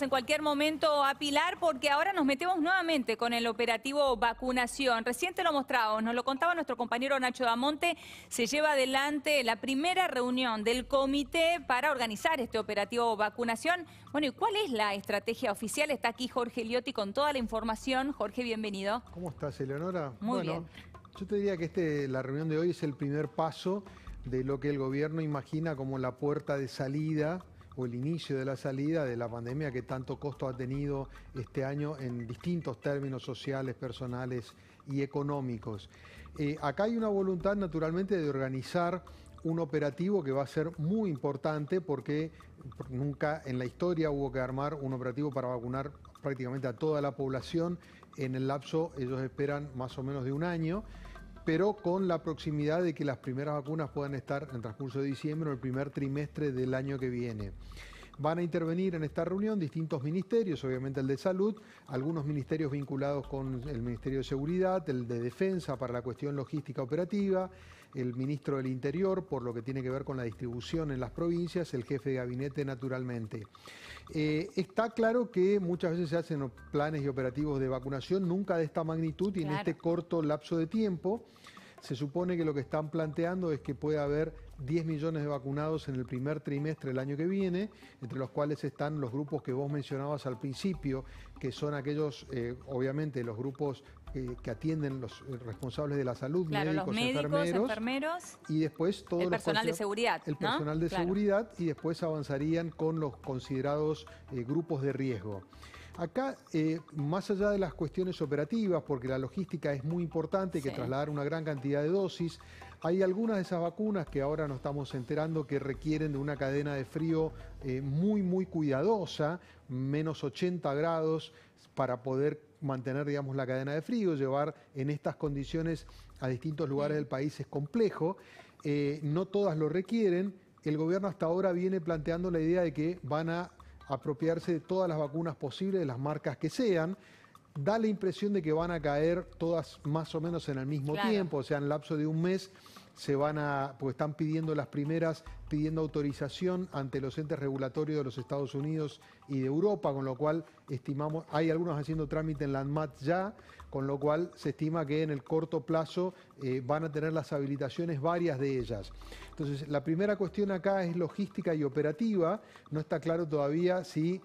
en cualquier momento a Pilar porque ahora nos metemos nuevamente con el operativo vacunación. Reciente lo mostrábamos, nos lo contaba nuestro compañero Nacho Damonte, se lleva adelante la primera reunión del comité para organizar este operativo vacunación. Bueno, ¿y cuál es la estrategia oficial? Está aquí Jorge Liotti con toda la información. Jorge, bienvenido. ¿Cómo estás, Eleonora? Muy bueno, bien. Yo te diría que este, la reunión de hoy es el primer paso de lo que el gobierno imagina como la puerta de salida o el inicio de la salida de la pandemia que tanto costo ha tenido este año en distintos términos sociales, personales y económicos. Eh, acá hay una voluntad naturalmente de organizar un operativo que va a ser muy importante porque nunca en la historia hubo que armar un operativo para vacunar prácticamente a toda la población en el lapso, ellos esperan más o menos de un año pero con la proximidad de que las primeras vacunas puedan estar en transcurso de diciembre o el primer trimestre del año que viene. Van a intervenir en esta reunión distintos ministerios, obviamente el de salud, algunos ministerios vinculados con el Ministerio de Seguridad, el de Defensa para la cuestión logística operativa, el ministro del Interior por lo que tiene que ver con la distribución en las provincias, el jefe de gabinete naturalmente. Eh, está claro que muchas veces se hacen planes y operativos de vacunación, nunca de esta magnitud y en este corto lapso de tiempo. Se supone que lo que están planteando es que puede haber 10 millones de vacunados en el primer trimestre del año que viene, entre los cuales están los grupos que vos mencionabas al principio, que son aquellos, eh, obviamente, los grupos eh, que atienden los eh, responsables de la salud, claro, médicos, médicos enfermeros, y después todo el personal de seguridad, el personal de seguridad y después avanzarían con los considerados grupos de riesgo. Acá, más allá de las cuestiones operativas, porque la logística es muy importante, que trasladar una gran cantidad de dosis, hay algunas de esas vacunas que ahora nos estamos enterando que requieren de una cadena de frío eh, muy, muy cuidadosa, menos 80 grados, para poder mantener, digamos, la cadena de frío, llevar en estas condiciones a distintos lugares del país es complejo. Eh, no todas lo requieren. El gobierno hasta ahora viene planteando la idea de que van a apropiarse de todas las vacunas posibles, de las marcas que sean. Da la impresión de que van a caer todas más o menos en el mismo tiempo, o sea, en el lapso de un mes se van a, porque están pidiendo las primeras, pidiendo autorización ante los entes regulatorios de los Estados Unidos y de Europa, con lo cual estimamos, hay algunos haciendo trámite en la ANMAT ya, con lo cual se estima que en el corto plazo eh, van a tener las habilitaciones varias de ellas. Entonces, la primera cuestión acá es logística y operativa. No está claro todavía si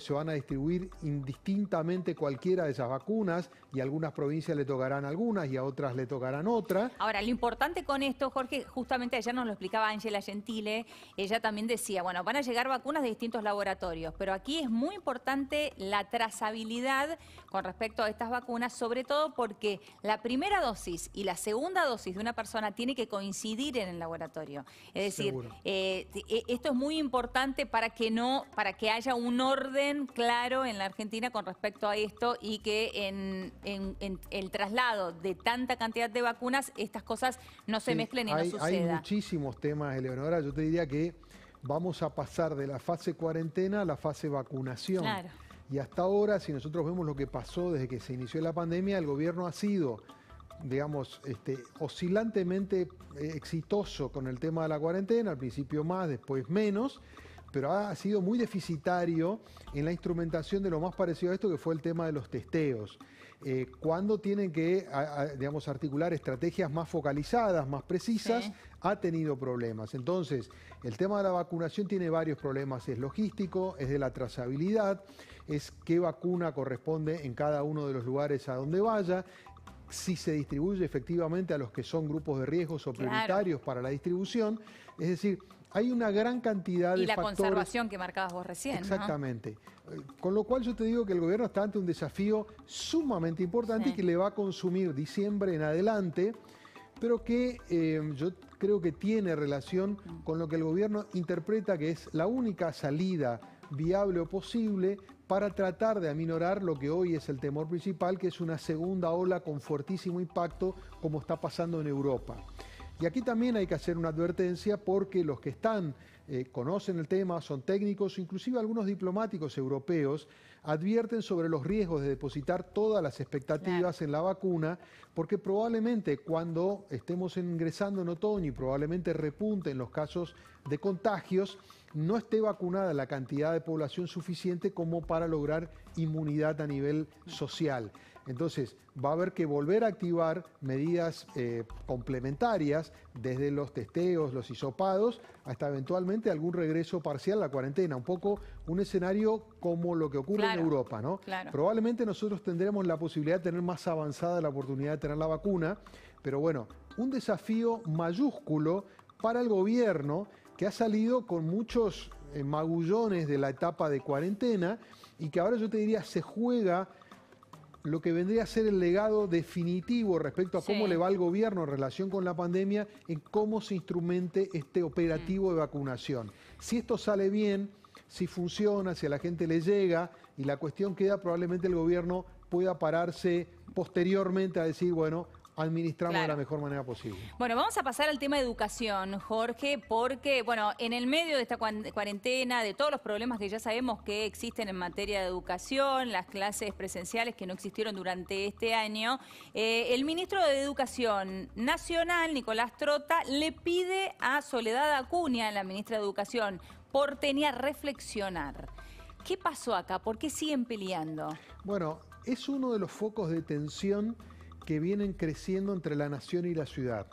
se van a distribuir indistintamente cualquiera de esas vacunas y a algunas provincias le tocarán algunas y a otras le tocarán otras. Ahora, lo importante con esto, Jorge, justamente ayer nos lo explicaba Angela Gentile, ella también decía, bueno, van a llegar vacunas de distintos laboratorios, pero aquí es muy importante la trazabilidad con respecto a estas vacunas, sobre todo porque la primera dosis y la segunda dosis de una persona tiene que coincidir en el laboratorio. Es decir, eh, e, esto es muy importante para que no, para que haya un orden claro en la Argentina con respecto a esto y que en, el traslado de tanta cantidad de vacunas estas cosas no se mezclen y no suceda. Hay muchísimos temas, Eleonora. Yo te diría que vamos a pasar de la fase cuarentena a la fase vacunación. Claro. Y hasta ahora, si nosotros vemos lo que pasó desde que se inició la pandemia, el gobierno ha sido, digamos, este, oscilantemente eh, exitoso con el tema de la cuarentena, al principio más, después menos, pero ha sido muy deficitario en la instrumentación de lo más parecido a esto, que fue el tema de los testeos. Eh, cuando tienen que, digamos, articular estrategias más focalizadas, más precisas, ha tenido problemas. Entonces, el tema de la vacunación tiene varios problemas, es logístico, es de la trazabilidad, es qué vacuna corresponde en cada uno de los lugares a donde vaya, si se distribuye efectivamente a los que son grupos de riesgos o prioritarios para la distribución. Es decir, hay una gran cantidad de... Y la conservación que marcabas vos recién. Exactamente. Eh, con lo cual yo te digo que el gobierno está ante un desafío sumamente importante que le va a consumir diciembre en adelante, pero que eh, yo creo que tiene relación mm. con lo que el gobierno interpreta que es la única salida viable o posible para tratar de aminorar lo que hoy es el temor principal, que es una segunda ola con fortísimo impacto como está pasando en Europa. Y aquí también hay que hacer una advertencia porque los que están, eh, conocen el tema, son técnicos, inclusive algunos diplomáticos europeos, advierten sobre los riesgos de depositar todas las expectativas en la vacuna, porque probablemente cuando estemos ingresando en otoño y probablemente repunten los casos de contagios, no esté vacunada la cantidad de población suficiente como para lograr inmunidad a nivel social. Entonces, va a haber que volver a activar medidas eh, complementarias desde los testeos, los hisopados, hasta eventualmente algún regreso parcial a la cuarentena. Un poco un escenario como lo que ocurre en Europa, ¿no? Probablemente nosotros tendremos la posibilidad de tener más avanzada la oportunidad de tener la vacuna, pero bueno, un desafío mayúsculo para el gobierno que ha salido con muchos eh, magullones de la etapa de cuarentena y que ahora yo te diría se juega lo que vendría a ser el legado definitivo respecto a cómo le va al gobierno en relación con la pandemia, en cómo se instrumente este operativo mm. de vacunación. Si esto sale bien, si funciona, si a la gente le llega y la cuestión queda, probablemente el gobierno pueda pararse posteriormente a decir, bueno, administramos de la mejor manera posible. Bueno, vamos a pasar al tema de educación, Jorge, porque, bueno, en el medio de esta cuarentena, de todos los problemas que ya sabemos que existen en materia de educación, las clases presenciales que no existieron durante este año, eh, el ministro de Educación Nacional, Nicolás Trota, le pide a Soledad Acuña, la ministra de Educación por tenía reflexionar. ¿Qué pasó acá? ¿Por qué siguen peleando? Bueno, es uno de los focos de tensión que vienen creciendo entre la nación y la ciudad.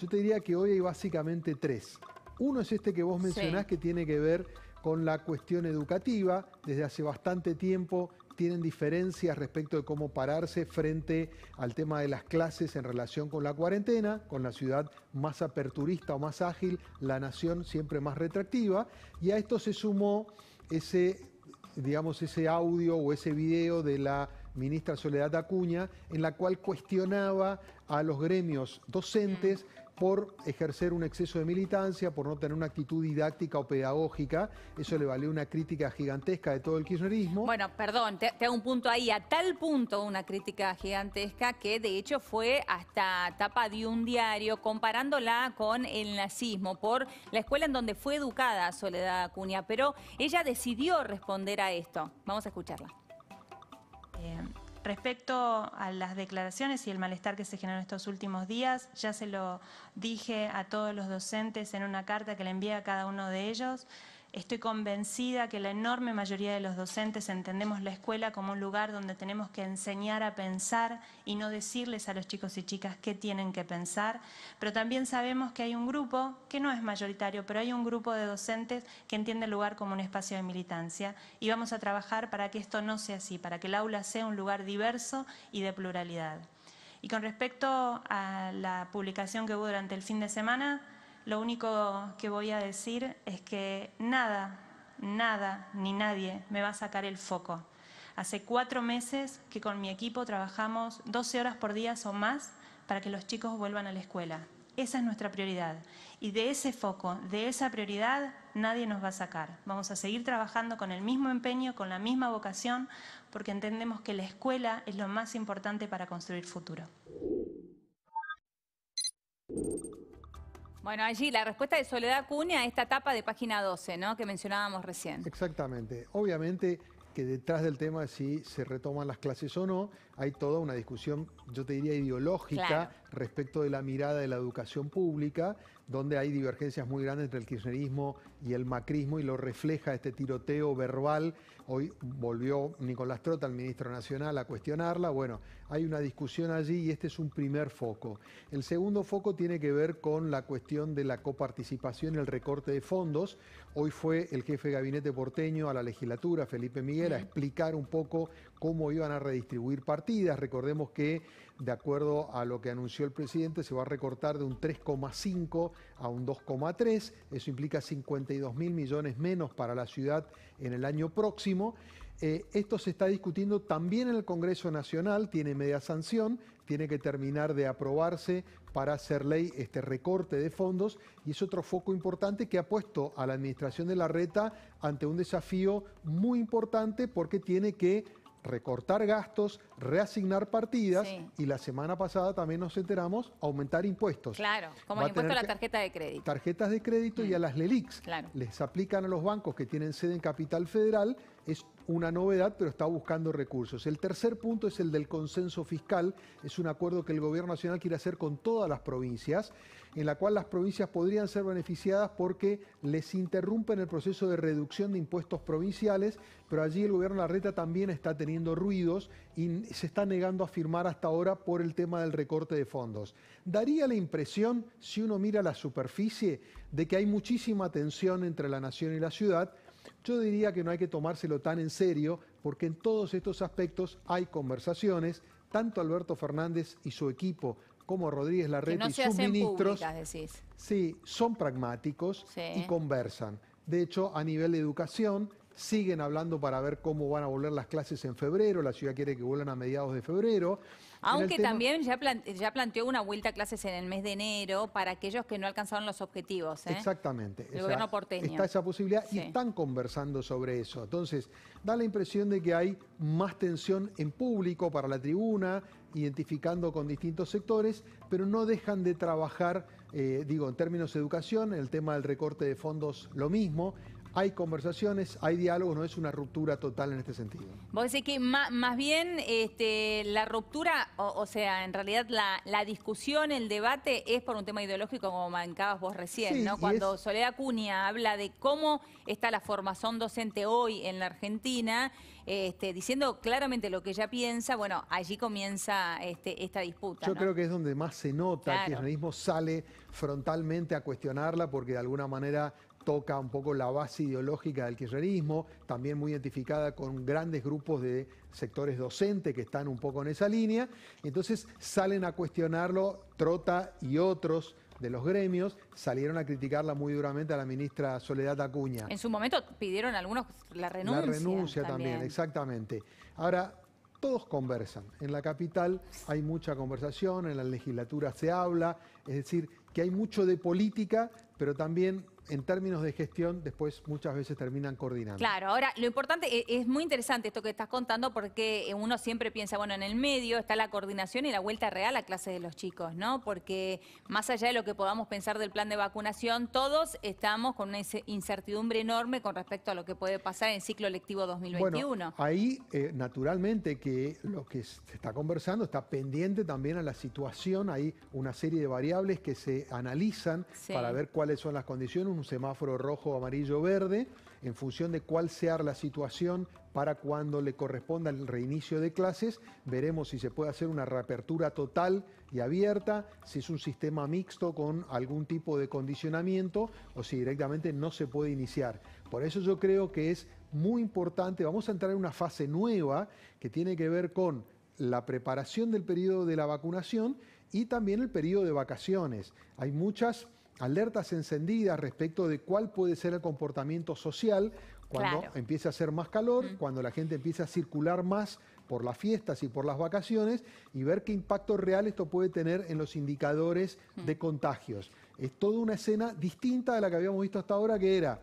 Yo te diría que hoy hay básicamente tres. Uno es este que vos mencionás que tiene que ver con la cuestión educativa. Desde hace bastante tiempo tienen diferencias respecto de cómo pararse frente al tema de las clases en relación con la cuarentena, con la ciudad más aperturista o más ágil, la nación siempre más retractiva. Y a esto se sumó ese digamos, ese audio o ese video de la ministra Soledad Acuña, en la cual cuestionaba a los gremios docentes por ejercer un exceso de militancia, por no tener una actitud didáctica o pedagógica. Eso le valió una crítica gigantesca de todo el kirchnerismo. Bueno, perdón, te, hago un punto ahí, a tal punto una crítica gigantesca que de hecho fue hasta tapa de un diario comparándola con el nazismo por la escuela en donde fue educada Soledad Acuña, pero ella decidió responder a esto. Vamos a escucharla. Respecto a las declaraciones y el malestar que se generó en estos últimos días, ya se lo dije a todos los docentes en una carta que le envié a cada uno de ellos. Estoy convencida que la enorme mayoría de los docentes entendemos la escuela como un lugar donde tenemos que enseñar a pensar y no decirles a los chicos y chicas qué tienen que pensar, pero también sabemos que hay un grupo, que no es mayoritario, pero hay un grupo de docentes que entiende el lugar como un espacio de militancia y vamos a trabajar para que esto no sea así, para que el aula sea un lugar diverso y de pluralidad. Y con respecto a la publicación que hubo durante el fin de semana, lo único que voy a decir es que nada, nada ni nadie me va a sacar el foco. Hace cuatro meses que con mi equipo trabajamos 12 horas por día o más para que los chicos vuelvan a la escuela. Esa es nuestra prioridad. Y de ese foco, de esa prioridad, nadie nos va a sacar. Vamos a seguir trabajando con el mismo empeño, con la misma vocación, porque entendemos que la escuela es lo más importante para construir futuro. Bueno, allí la respuesta de Soledad Cunha a esta etapa de página 12, ¿no? Que mencionábamos recién. Exactamente. Obviamente que detrás del tema de si se retoman las clases o no, hay toda una discusión, yo te diría, ideológica respecto de la mirada de la educación pública, donde hay divergencias muy grandes entre el kirchnerismo y el macrismo y lo refleja este tiroteo verbal. Hoy volvió Nicolás Trota, el ministro nacional, a cuestionarla. Bueno, hay una discusión allí y este es un primer foco. El segundo foco tiene que ver con la cuestión de la coparticipación y el recorte de fondos. Hoy fue el jefe de gabinete porteño a la legislatura, Felipe Miguel, a explicar un poco cómo iban a redistribuir partidas. Recordemos que, de acuerdo a lo que anunció el presidente, se va a recortar de un 3,5 a un 2,3. Eso implica 52 mil millones menos para la ciudad en el año próximo. Eh, esto se está discutiendo también en el Congreso Nacional, tiene media sanción, tiene que terminar de aprobarse para hacer ley este recorte de fondos y es otro foco importante que ha puesto a la administración de la reta ante un desafío muy importante porque tiene que recortar gastos, reasignar partidas y la semana pasada también nos enteramos aumentar impuestos. Claro, como el impuesto a, la tarjeta de crédito. Tarjetas de crédito y a mm. las LELICs. Claro. Les aplican a los bancos que tienen sede en Capital Federal es una novedad, pero está buscando recursos. El tercer punto es el del consenso fiscal. Es un acuerdo que el Gobierno Nacional quiere hacer con todas las provincias, en la cual las provincias podrían ser beneficiadas porque les interrumpen el proceso de reducción de impuestos provinciales, pero allí el Gobierno la de reta también está teniendo ruidos y se está negando a firmar hasta ahora por el tema del recorte de fondos. Daría la impresión, si uno mira la superficie, de que hay muchísima tensión entre la nación y la ciudad, yo diría que no hay que tomárselo tan en serio porque en todos estos aspectos hay conversaciones, tanto Alberto Fernández y su equipo como Rodríguez Larreta y sus ministros decís. sí, son pragmáticos y conversan. De hecho, a nivel de educación, siguen hablando para ver cómo van a volver las clases en febrero, la ciudad quiere que vuelvan a mediados de febrero. Aunque también ya, planteó una vuelta a clases en el mes de enero para aquellos que no alcanzaron los objetivos. ¿eh? Exactamente. Está esa posibilidad y están conversando sobre eso. Entonces, da la impresión de que hay más tensión en público para la tribuna, identificando con distintos sectores, pero no dejan de trabajar, eh, digo, en términos de educación, el tema del recorte de fondos, lo mismo hay conversaciones, hay diálogos, no es una ruptura total en este sentido. Vos decís que más, bien este, la ruptura, o, sea, en realidad la, discusión, el debate es por un tema ideológico como mancabas vos recién, ¿no? Cuando Soledad Cunha habla de cómo está la formación docente hoy en la Argentina, este, diciendo claramente lo que ella piensa, bueno, allí comienza este, esta disputa. Yo creo que es donde más se nota que el organismo sale frontalmente a cuestionarla porque de alguna manera toca un poco la base ideológica del kirchnerismo, también muy identificada con grandes grupos de sectores docentes que están un poco en esa línea. Entonces salen a cuestionarlo Trota y otros de los gremios, salieron a criticarla muy duramente a la ministra Soledad Acuña. En su momento pidieron algunos la renuncia. La renuncia también, también exactamente. Ahora, todos conversan. En la capital hay mucha conversación, en la legislatura se habla, es decir, que hay mucho de política, pero también en términos de gestión, después muchas veces terminan coordinando. Claro, ahora lo importante, e-, es, muy interesante esto que estás contando porque eh, uno siempre piensa, bueno, en el medio está la coordinación y la vuelta real a clase de los chicos, ¿no? Porque más allá de lo que podamos pensar del plan de vacunación, todos estamos con una incertidumbre enorme con respecto a lo que puede pasar en ciclo lectivo 2021. Bueno, ahí, eh, naturalmente, que lo que se está conversando está pendiente también a la situación, hay una serie de variables que se analizan para ver cuáles son las condiciones, un semáforo rojo, amarillo, verde, en función de cuál sea la situación para cuando le corresponda el reinicio de clases, veremos si se puede hacer una reapertura total y abierta, si es un sistema mixto con algún tipo de condicionamiento o si directamente no se puede iniciar. Por eso yo creo que es muy importante, vamos a entrar en una fase nueva que tiene que ver con la preparación del periodo de la vacunación y también el periodo de vacaciones. Hay muchas alertas encendidas respecto de cuál puede ser el comportamiento social cuando empiece a hacer más calor, cuando la gente empiece a circular más por las fiestas y por las vacaciones y ver qué impacto real esto puede tener en los indicadores de contagios. Es toda una escena distinta de la que habíamos visto hasta ahora, que era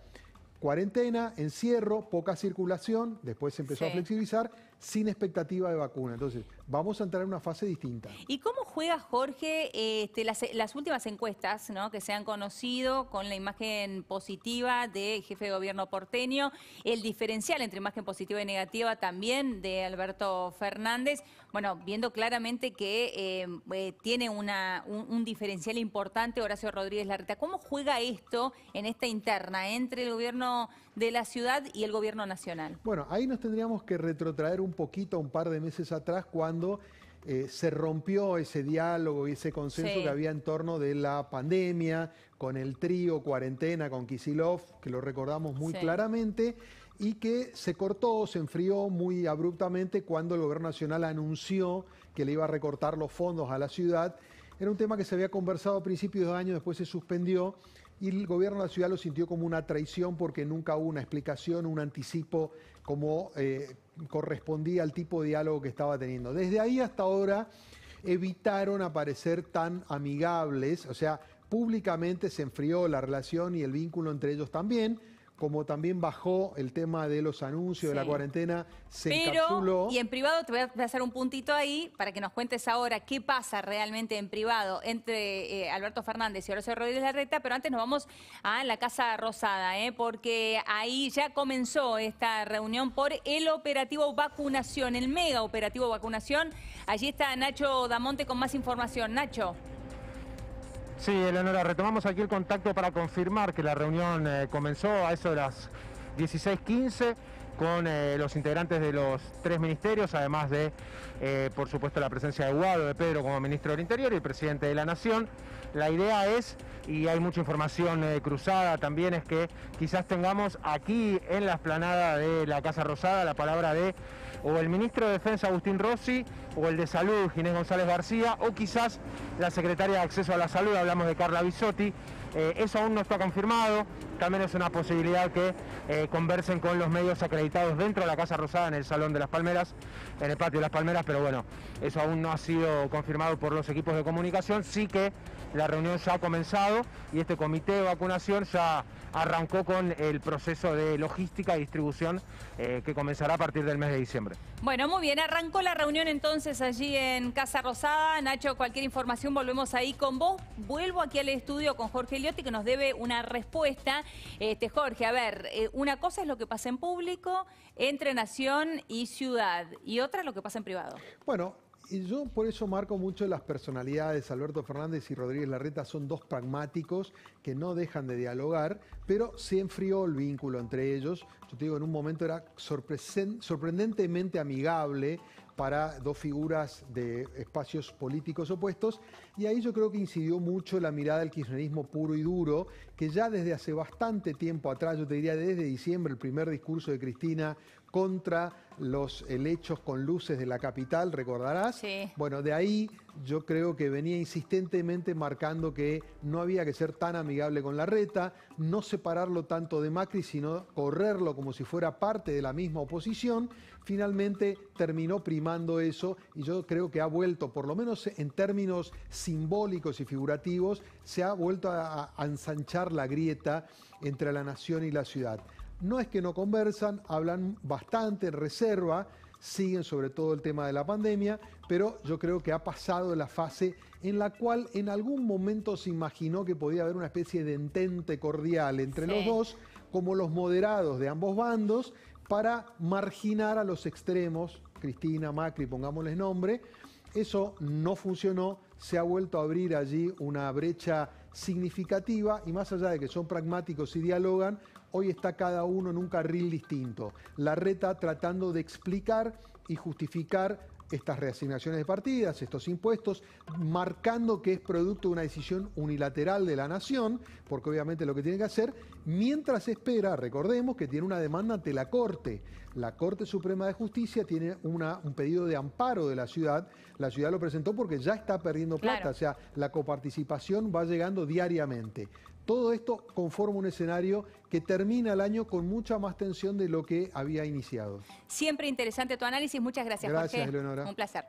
cuarentena, encierro, poca circulación, después se empezó a flexibilizar sin expectativa de vacuna. Entonces, vamos a entrar en una fase distinta. ¿Y cómo juega Jorge este, las, últimas encuestas que se han conocido con la imagen positiva de jefe de gobierno porteño, el diferencial entre imagen positiva y negativa también de Alberto Fernández? Bueno, viendo claramente que eh, eh, tiene una, un, un, diferencial importante Horacio Rodríguez Larreta. ¿Cómo juega esto en esta interna entre el gobierno de la ciudad y el gobierno nacional. Bueno, ahí nos tendríamos que retrotraer un poquito, un par de meses atrás, cuando eh, se rompió ese diálogo y ese consenso que había en torno de la pandemia, con el trío, cuarentena, con Kisilov, que lo recordamos muy claramente, y que se cortó, se enfrió muy abruptamente cuando el gobierno nacional anunció que le iba a recortar los fondos a la ciudad. Era un tema que se había conversado a principios de año, después se suspendió y el gobierno de la ciudad lo sintió como una traición porque nunca hubo una explicación, un anticipo como eh, correspondía al tipo de diálogo que estaba teniendo. Desde ahí hasta ahora evitaron aparecer tan amigables, o sea, públicamente se enfrió la relación y el vínculo entre ellos también como también bajó el tema de los anuncios, de la cuarentena, se Pero, Y en privado te voy a hacer un puntito ahí para que nos cuentes ahora qué pasa realmente en privado entre eh, Alberto Fernández y Horacio Rodríguez Larreta, pero antes nos vamos a la Casa Rosada, eh, porque ahí ya comenzó esta reunión por el operativo vacunación, el mega operativo vacunación. Allí está Nacho Damonte con más información. Nacho. Sí, Eleonora, retomamos aquí el contacto para confirmar que la reunión eh, comenzó a eso de las 16.15 con eh, los integrantes de los tres ministerios, además de, eh, por supuesto, la presencia de Guado, de Pedro como ministro del Interior y presidente de la Nación. La idea es, y hay mucha información cruzada también, es que quizás tengamos aquí en la esplanada de la Casa Rosada la palabra de o el ministro de Defensa Agustín Rossi, o el de Salud Ginés González García, o quizás la secretaria de Acceso a la Salud, hablamos de Carla Bisotti. Eh, eso aún no está confirmado, también es una posibilidad que eh, conversen con los medios acreditados dentro de la Casa Rosada en el Salón de las Palmeras, en el patio de las Palmeras, pero bueno, eso aún no ha sido confirmado por los equipos de comunicación, sí que la reunión ya ha comenzado y este comité de vacunación ya arrancó con el proceso de logística y distribución eh, que comenzará a partir del mes de diciembre. Bueno, muy bien, arrancó la reunión entonces allí en Casa Rosada. Nacho, cualquier información volvemos ahí con vos. Vuelvo aquí al estudio con Jorge Eliotti que nos debe una respuesta. Este, Jorge, a ver, eh, una cosa es lo que pasa en público, entre nación y ciudad, y otra es lo que pasa en privado. Bueno, y Yo por eso marco mucho las personalidades. Alberto Fernández y Rodríguez Larreta son dos pragmáticos que no dejan de dialogar, pero se enfrió el vínculo entre ellos. Yo te digo, en un momento era sorprendentemente amigable para dos figuras de espacios políticos opuestos y ahí yo creo que incidió mucho la mirada del kirchnerismo puro y duro, que ya desde hace bastante tiempo atrás, yo te diría desde diciembre, el primer discurso de Cristina contra los helechos con luces de la capital, recordarás. Bueno, de ahí yo creo que venía insistentemente marcando que no había que ser tan amigable con la reta, no separarlo tanto de Macri, sino correrlo como si fuera parte de la misma oposición. Finalmente terminó primando eso y yo creo que ha vuelto, por lo menos en términos simbólicos y figurativos, se ha vuelto a, ensanchar la grieta entre la nación y la ciudad. No es que no conversan, hablan bastante en reserva, siguen sobre todo el tema de la pandemia, pero yo creo que ha pasado la fase en la cual en algún momento se imaginó que podía haber una especie de entente cordial entre los dos, como los moderados de ambos bandos, para marginar a los extremos, Cristina, Macri, pongámosles nombre. Eso no funcionó se ha vuelto a abrir allí una brecha significativa y más allá de que son pragmáticos y dialogan, hoy está cada uno en un carril distinto. La reta tratando de explicar y justificar estas reasignaciones de partidas, estos impuestos, marcando que es producto de una decisión unilateral de la nación, porque obviamente lo que tiene que hacer, mientras espera, recordemos que tiene una demanda ante la Corte. La Corte Suprema de Justicia tiene un pedido de amparo de la ciudad. La ciudad lo presentó porque ya está perdiendo plata, o sea, la coparticipación va llegando diariamente. Todo esto conforma un escenario que termina el año con mucha más tensión de lo que había iniciado. Siempre interesante tu análisis. Muchas gracias, gracias Jorge. Un placer.